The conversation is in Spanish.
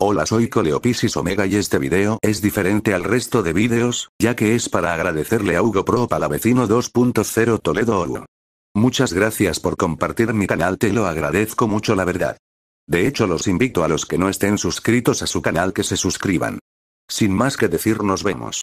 Hola soy Coleopisis Omega y este video es diferente al resto de videos, ya que es para agradecerle a Hugo Pro Palavecino 2.0 Toledo Hugo. Muchas gracias por compartir mi canal te lo agradezco mucho la verdad. De hecho los invito a los que no estén suscritos a su canal que se suscriban. Sin más que decir nos vemos.